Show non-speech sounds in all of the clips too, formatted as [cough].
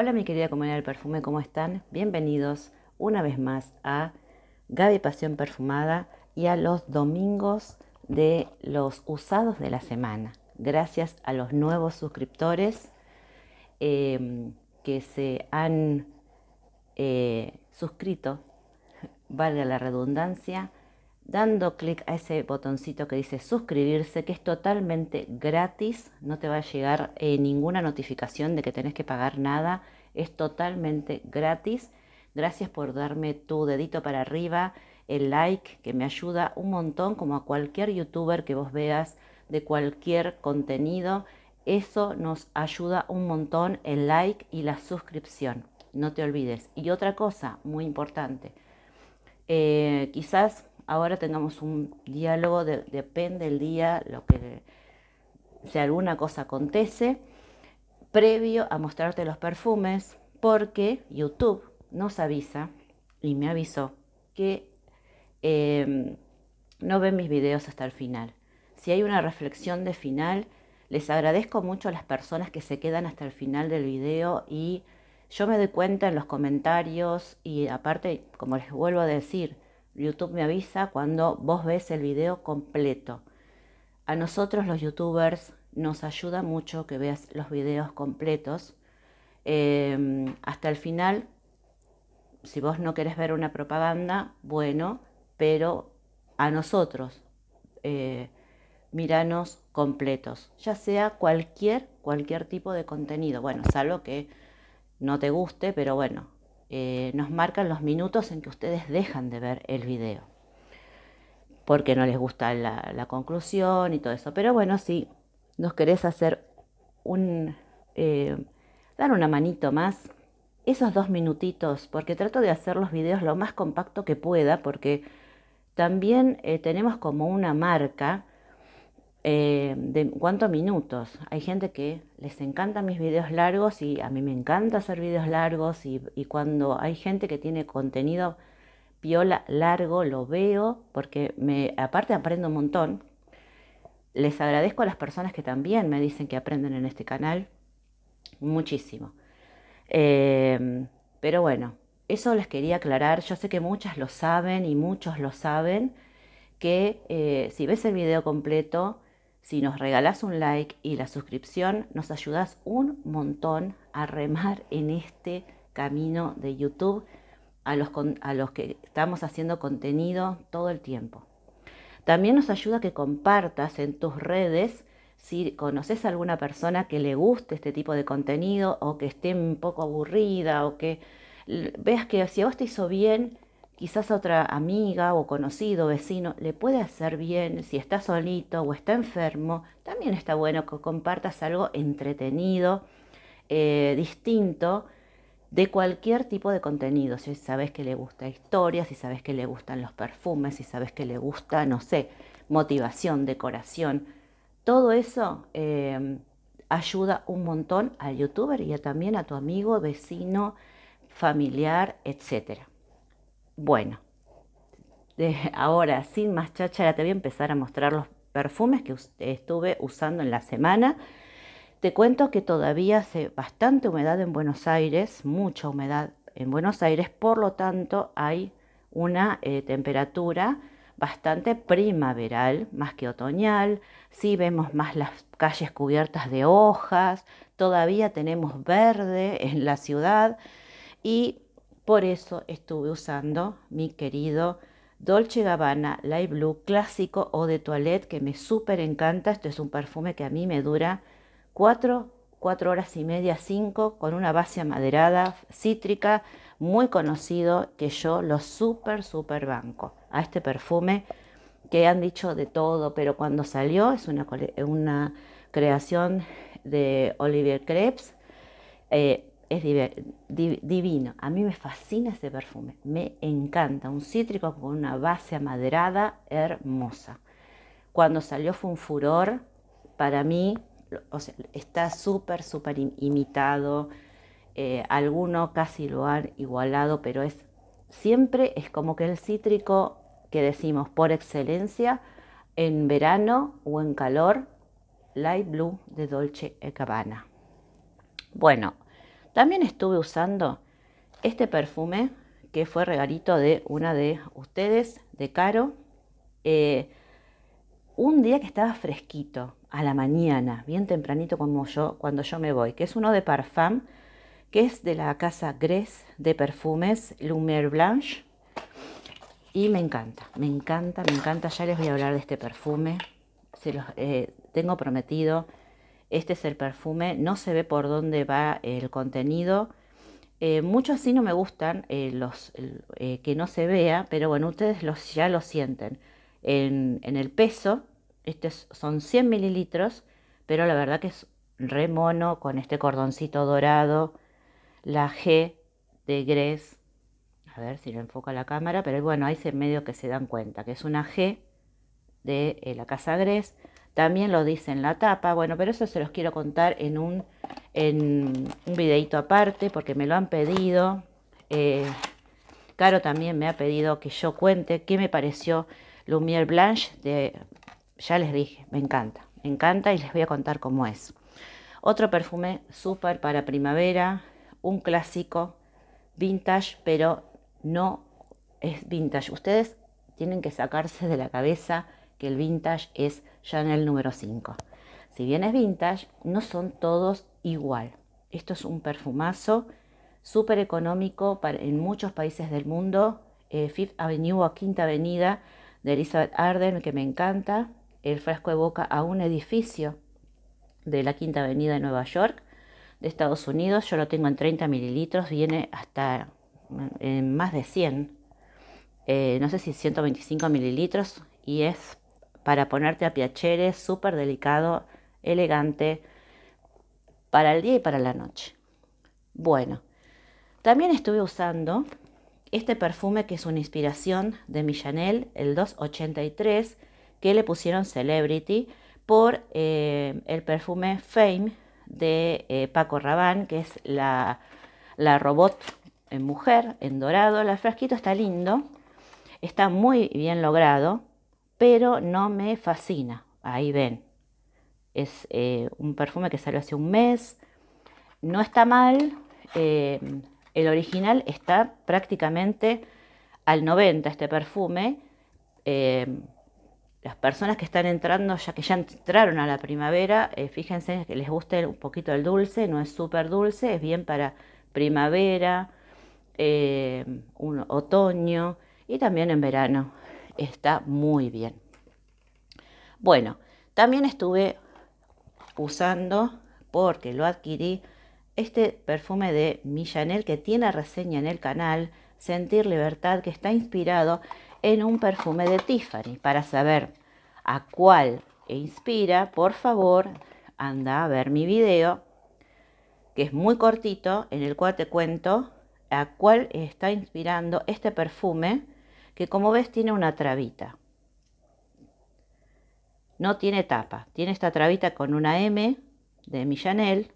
Hola mi querida comunidad del perfume, ¿cómo están? Bienvenidos una vez más a Gaby Pasión Perfumada y a los domingos de los usados de la semana. Gracias a los nuevos suscriptores em, que se han eh, suscrito, valga la redundancia, dando clic a ese botoncito que dice suscribirse, que es totalmente gratis, no te va a llegar eh, ninguna notificación de que tenés que pagar nada, es totalmente gratis. Gracias por darme tu dedito para arriba, el like, que me ayuda un montón, como a cualquier youtuber que vos veas de cualquier contenido. Eso nos ayuda un montón el like y la suscripción, no te olvides. Y otra cosa muy importante, eh, quizás ahora tengamos un diálogo, depende del día, lo que, si alguna cosa acontece, previo a mostrarte los perfumes, porque YouTube nos avisa y me avisó que em, no ven mis videos hasta el final. Si hay una reflexión de final, les agradezco mucho a las personas que se quedan hasta el final del video y yo me doy cuenta en los comentarios y aparte, como les vuelvo a decir, YouTube me avisa cuando vos ves el video completo. A nosotros los youtubers nos ayuda mucho que veas los videos completos. Em, hasta el final, si vos no querés ver una propaganda, bueno, pero a nosotros, eh, miranos completos, ya sea cualquier, cualquier tipo de contenido. Bueno, salvo que no te guste, pero bueno, eh, nos marcan los minutos en que ustedes dejan de ver el video, porque no les gusta la, conclusión y todo eso. Pero bueno, si nos querés hacer un, eh, dar una manito más, esos dos minutitos, porque trato de hacer los videos lo más compacto que pueda, porque también eh, tenemos como una marca eh, de cuántos minutos. Hay gente que les encantan mis videos largos y a mí me encanta hacer videos largos y, cuando hay gente que tiene contenido piola largo lo veo porque me aparte aprendo un montón. Les agradezco a las personas que también me dicen que aprenden en este canal muchísimo. Eh, pero bueno, eso les quería aclarar. Yo sé que muchas lo saben y muchos lo saben, que eh, si ves el video completo, si nos regalás un like y la suscripción, nos ayudas un montón a remar en este camino de YouTube a los, a los que estamos haciendo contenido todo el tiempo. También nos ayuda que compartas en tus redes si conoces a alguna persona que le guste este tipo de contenido o que esté un poco aburrida o que veas que si a vos te hizo bien quizás otra amiga o conocido, vecino, le puede hacer bien, si está solito o está enfermo, también está bueno que compartas algo entretenido, eh, distinto de cualquier tipo de contenido. Si sabes que le gusta historia, si sabes que le gustan los perfumes, si sabes que le gusta, no sé, motivación, decoración, todo eso em, ayuda un montón al youtuber y también a tu amigo, vecino, familiar, etcétera. Bueno, [laughs] ahora sin más cháchara te voy a empezar a mostrar los perfumes que estuve usando en la semana. Te cuento que todavía hace bastante humedad en Buenos Aires, mucha humedad en Buenos Aires, por lo tanto hay una eh, temperatura bastante primaveral, más que otoñal. si vemos más las calles cubiertas de hojas, todavía tenemos verde en la ciudad y por eso estuve usando mi querido Dolce Gabbana Light Blue clásico o de toilette que me súper encanta. Esto es un perfume que a mí me dura 4, 4 horas y media, 5, con una base amaderada, cítrica, muy conocido, que yo lo súper, súper banco. A este perfume que han dicho de todo, pero cuando salió es una, creación de Olivier Krebs. Eh, es divino. A mí me fascina ese perfume, me encanta. Un cítrico con una base amaderada hermosa. Cuando salió fue un furor para mí, está súper, súper imitado. Eh, algunos casi lo han igualado, pero es siempre es como que el cítrico que decimos por excelencia en verano o en calor, light blue de Dolce e Gabbana. Bueno, también estuve usando este perfume que fue regalito de una de ustedes, de Caro, eh, un día que estaba fresquito, a la mañana, bien tempranito como yo, cuando yo me voy, que es uno de Parfum, que es de la casa Gres de perfumes Lumière Blanche. Y me encanta, me encanta, me encanta. Ya les voy a hablar de este perfume. Se los eh, tengo prometido este es el perfume, no se ve por dónde va el contenido. Eh, muchos así no me gustan eh, los eh, que no se vea, pero bueno, ustedes los, ya lo sienten. En, el peso, estos son 100 mililitros, pero la verdad que es re mono con este cordoncito dorado, la G de Gres. A ver si lo enfoca la cámara, pero bueno, ahí se medio que se dan cuenta que es una G de la casa Gres también lo dice en la tapa. Bueno, pero eso se los quiero contar en un, en un videito aparte porque me lo han pedido. Eh, Caro también me ha pedido que yo cuente qué me pareció Lumière Blanche de... Ya les dije, me encanta, me encanta y les voy a contar cómo es. Otro perfume súper para primavera, un clásico vintage, pero no es vintage. Ustedes tienen que sacarse de la cabeza que el vintage es ya en el número 5. Si bien es vintage, no son todos igual. Esto es un perfumazo súper económico para, en muchos países del mundo. Eh, Fifth Avenue o Quinta Avenida de Elizabeth Arden, que me encanta. El frasco evoca a un edificio de la Quinta Avenida de Nueva York, de Estados Unidos. Yo lo tengo en 30 mililitros, viene hasta eh, en más de 100. Eh, no sé si 125 mililitros y es para ponerte a piacere, súper delicado, elegante, para el día y para la noche. Bueno, también estuve usando este perfume que es una inspiración de mi el 283, que le pusieron Celebrity por eh, el perfume Fame de eh, Paco Rabanne, que es la, la robot en eh, mujer, en dorado. El frasquito está lindo, está muy bien logrado pero no me fascina. Ahí ven. Es eh, un perfume que salió hace un mes. No está mal. Eh, el original está prácticamente al 90 este perfume. Eh, las personas que están entrando, ya que ya entraron a la primavera, fíjense que les guste un poquito el dulce, no es súper dulce, es bien para primavera, un otoño y también en verano está muy bien. Bueno, también estuve usando, porque lo adquirí, este perfume de Millanel que tiene reseña en el canal, Sentir Libertad, que está inspirado en un perfume de Tiffany. Para saber a cuál e inspira, por favor, anda a ver mi video, que es muy cortito, en el cual te cuento a cuál está inspirando este perfume que como ves tiene una trabita. No tiene tapa, tiene esta trabita con una M de Millanel.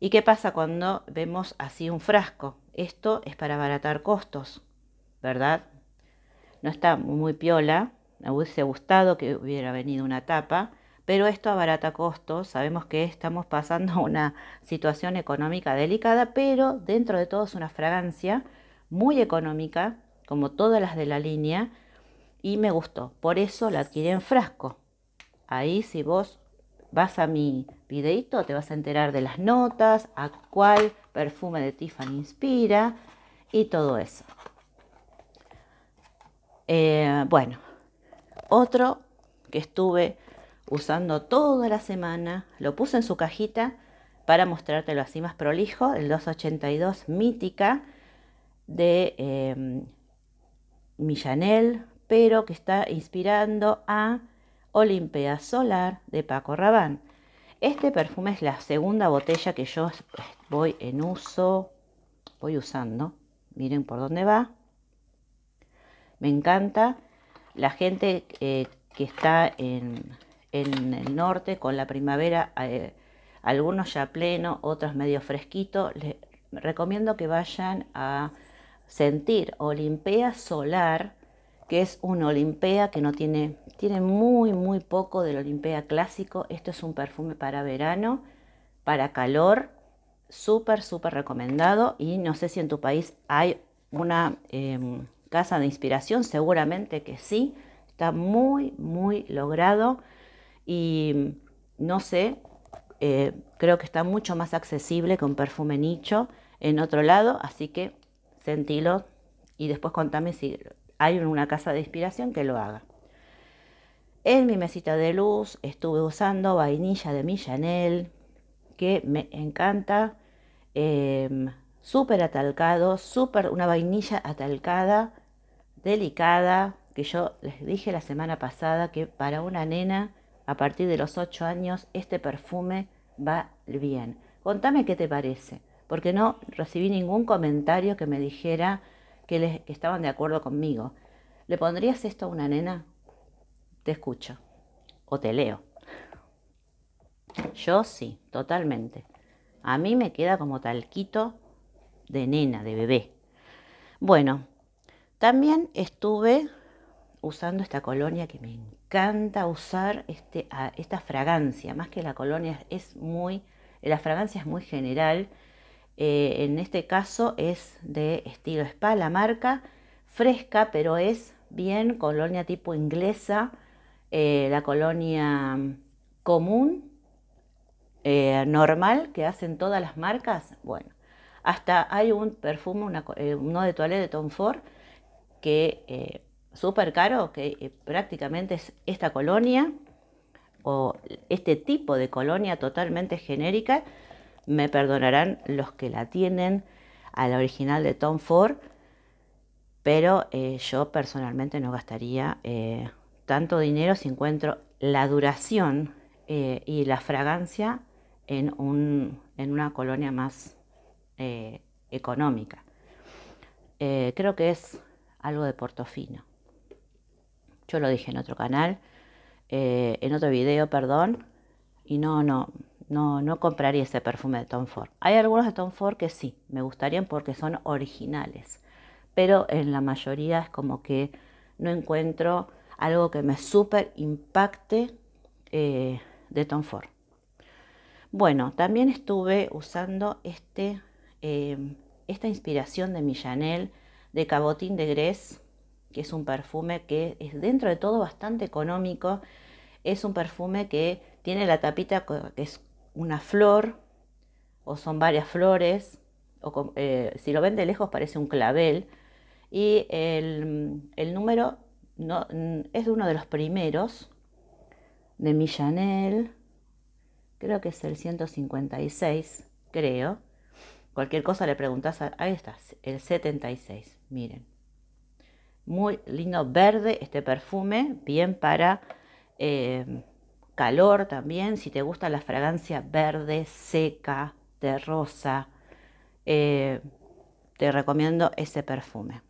¿Y qué pasa cuando vemos así un frasco? Esto es para abaratar costos, ¿verdad? No está muy piola, me hubiese gustado que hubiera venido una tapa, pero esto abarata costos. Sabemos que estamos pasando [laughs] una situación económica delicada, pero dentro de todo es una fragancia muy económica como todas las de la línea, y me gustó. Por eso la adquirí en frasco. Ahí si vos vas a mi videito te vas a enterar de las notas, a cuál perfume de Tiffany inspira y todo eso. Eh, bueno, otro que estuve usando toda la semana, lo puse en su cajita para mostrártelo así más prolijo, el 282 mítica de eh, Millanel, pero que está inspirando a Olimpia Solar de Paco Rabanne. Este perfume es la segunda botella que yo voy en uso, voy usando. Miren por dónde va. Me encanta. La gente eh, que está en, el norte con la primavera, eh, algunos ya pleno, otros medio fresquito, les recomiendo que vayan a sentir Olimpea solar, que es un Olimpea que no tiene, tiene muy, muy poco del Olimpea clásico. Esto es un perfume para verano, para calor, súper, súper recomendado. Y no sé si en tu país hay una em, casa de inspiración, seguramente que sí. Está muy, muy logrado y no sé, eh, creo que está mucho más accesible que un perfume nicho en otro lado, así que sentilo y después contame si hay una casa de inspiración que lo haga. En mi mesita de luz estuve usando vainilla de Millanel, que me encanta, em, súper atalcado, súper una vainilla atalcada, delicada, que yo les dije la semana pasada que para una nena a partir de los 8 años este perfume va bien. Contame qué te parece porque no recibí ningún comentario que me dijera que, estaban de acuerdo conmigo. ¿Le pondrías esto a una nena? Te escucho o te leo. Yo sí, totalmente. A mí me queda como talquito de nena, de bebé. Bueno, también estuve usando esta colonia que me encanta usar, este, esta fragancia, más que la colonia es muy, la fragancia es muy general eh, en este caso es de estilo spa, la marca fresca, pero es bien colonia tipo inglesa, eh, la colonia mm, común, eh, normal, que hacen todas las marcas. Bueno, hasta hay un perfume, uno de toilette de Tom Ford, que súper caro, que prácticamente es esta colonia o este tipo de colonia totalmente genérica me perdonarán los que la tienen, a la original de Tom Ford, pero eh, yo personalmente no gastaría eh, tanto dinero si encuentro la duración eh, y la fragancia en, un, en una colonia más económica. creo que es algo de Portofino. Yo lo dije en otro canal, en otro video, perdón, y no, no, no, no compraría ese perfume de Tom Ford. Hay algunos de Tom Ford que sí, me gustarían porque son originales, pero en la mayoría es como que no encuentro algo que me súper impacte eh, de Tom Ford. Bueno, también estuve usando este, eh, esta inspiración de mi de Cabotín de Grés, que es un perfume que es dentro de todo bastante económico. Es un perfume que tiene la tapita que es una flor o son varias flores, o eh, si lo ven de lejos parece un clavel, y el, número es es uno de los primeros de Millanel, creo que es el 156, creo. Cualquier cosa le preguntas, a, ahí está, el 76, miren. Muy lindo verde este perfume, bien para... Eh, calor también, si te gusta la fragancia verde, seca, de rosa, eh, te recomiendo ese perfume.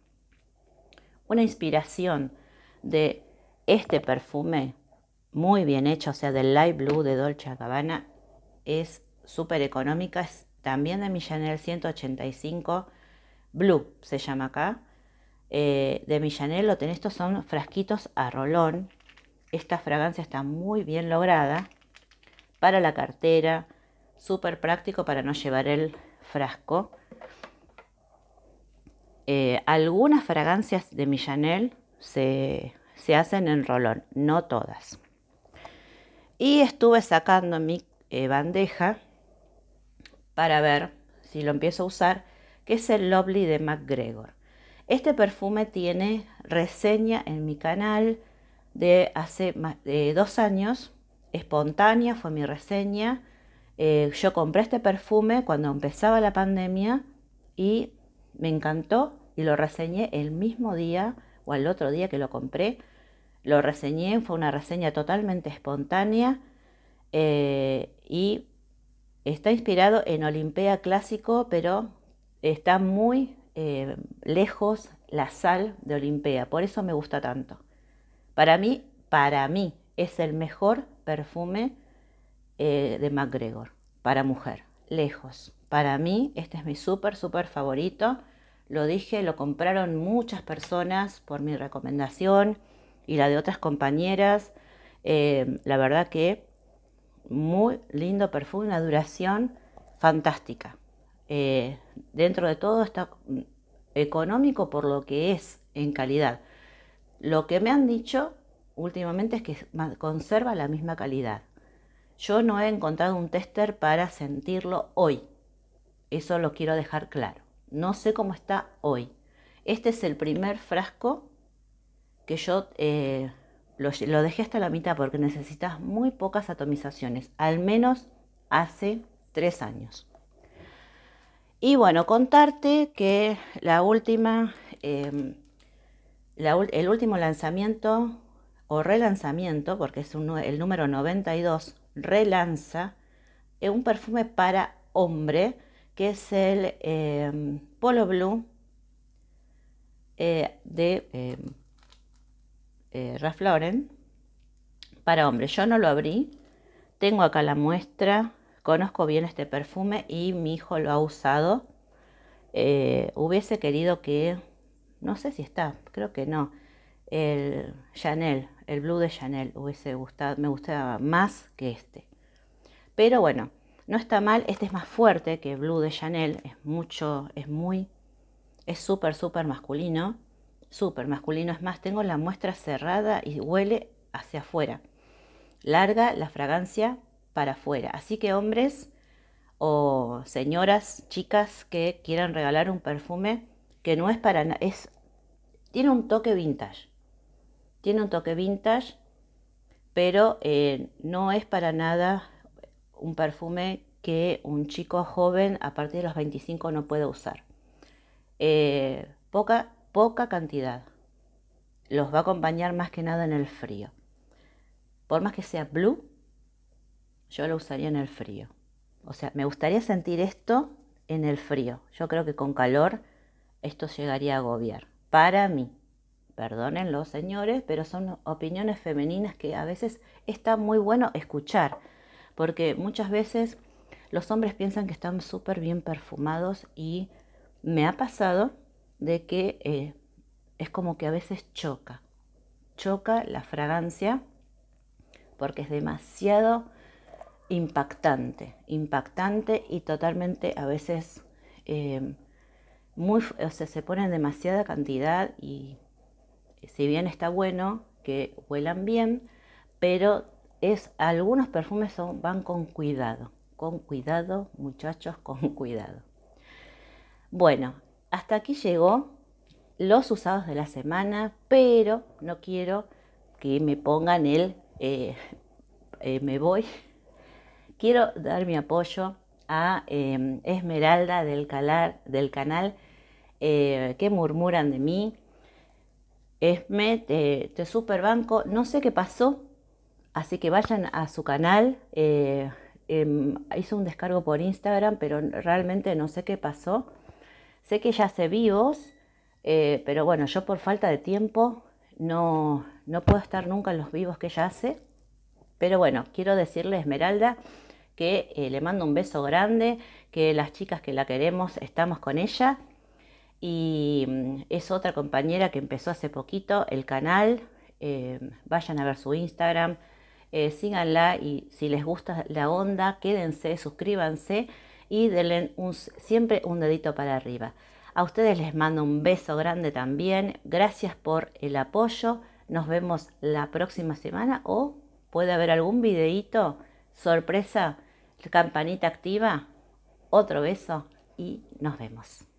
Una inspiración de este perfume muy bien hecho, o sea, del Light Blue de Dolce Gabbana, es súper económica, es también de mi 185, Blue se llama acá, eh, de mi lo tenés, estos son frasquitos a rolón, esta fragancia está muy bien lograda para la cartera, súper práctico para no llevar el frasco. Eh, algunas fragancias de mi se, hacen en rolón, no todas. Y estuve sacando mi eh, bandeja para ver si lo empiezo a usar, que es el Lovely de MacGregor. Este perfume tiene reseña en mi canal de hace dos años, espontánea, fue mi reseña. Eh, yo compré este perfume cuando empezaba la pandemia y me encantó y lo reseñé el mismo día o al otro día que lo compré. Lo reseñé, fue una reseña totalmente espontánea eh, y está inspirado en Olimpia clásico, pero está muy eh, lejos la sal de Olimpia por eso me gusta tanto. Para mí, para mí, es el mejor perfume eh, de MacGregor para mujer, lejos. Para mí, este es mi súper, súper favorito. Lo dije, lo compraron muchas personas por mi recomendación y la de otras compañeras. Eh, la verdad que muy lindo perfume, una duración fantástica. Eh, dentro de todo está mm, económico por lo que es en calidad. Lo que me han dicho últimamente es que conserva la misma calidad. Yo no he encontrado un tester para sentirlo hoy. Eso lo quiero dejar claro. No sé cómo está hoy. Este es el primer frasco que yo eh, lo, dejé hasta la mitad porque necesitas muy pocas atomizaciones, al menos hace tres años. Y bueno, contarte que la última em, el último lanzamiento o relanzamiento, porque es el número 92, relanza eh, un perfume para hombre que es el em, Polo Blue eh, de em, eh, Lauren para hombre. Yo no lo abrí, tengo acá la muestra, conozco bien este perfume y mi hijo lo ha usado. Eh, hubiese querido que no sé si está, creo que no, el Chanel, el blue de Chanel, hubiese gustado, me gustaba más que este. Pero bueno, no está mal, este es más fuerte que blue de Chanel, es mucho, es muy, es súper, súper masculino, súper masculino, es más, tengo la muestra cerrada y huele hacia afuera. Larga la fragancia para afuera. Así que hombres o señoras, chicas que quieran regalar un perfume que no es para es tiene un toque vintage. Tiene un toque vintage, pero eh, no es para nada un perfume que un chico joven a partir de los 25 no puede usar. Eh, poca, poca cantidad. Los va a acompañar más que nada en el frío. Por más que sea blue, yo lo usaría en el frío. O sea, me gustaría sentir esto en el frío. Yo creo que con calor esto llegaría a agobiar para mí. Perdonen los señores, pero son opiniones femeninas que a veces está muy bueno escuchar, porque muchas veces los hombres piensan que están súper bien perfumados y me ha pasado de que eh, es como que a veces choca, choca la fragancia porque es demasiado impactante, impactante y totalmente a veces eh, se ponen demasiada cantidad y si bien está bueno que huelan bien, pero es, algunos perfumes son, van con cuidado, con cuidado muchachos, con [laughs] cuidado. Bueno, hasta aquí llegó los usados de la semana, pero no quiero que me pongan el eh, [laughs] eh, me voy. Quiero dar mi apoyo a em, Esmeralda del, calar, del canal eh, que qué murmuran de mí. Esme, te, Super banco no sé qué pasó, así que vayan a su canal. Eh, em, hizo un descargo por Instagram, pero realmente no sé qué pasó. Sé que ya hace vivos, eh, pero bueno, yo por falta de tiempo no, puedo estar nunca en los vivos que ella hace. Pero bueno, quiero decirle, Esmeralda, que eh, le mando un beso grande, que las chicas que la queremos estamos con ella y mm, es otra compañera que empezó hace poquito el canal. Eh, vayan a ver su Instagram, eh, síganla y si les gusta la onda, quédense, suscríbanse y denle siempre un dedito para arriba. A ustedes les mando un beso grande también. Gracias por el apoyo. Nos vemos la próxima semana o puede haber algún videito, sorpresa, campanita activa. Otro beso y nos vemos.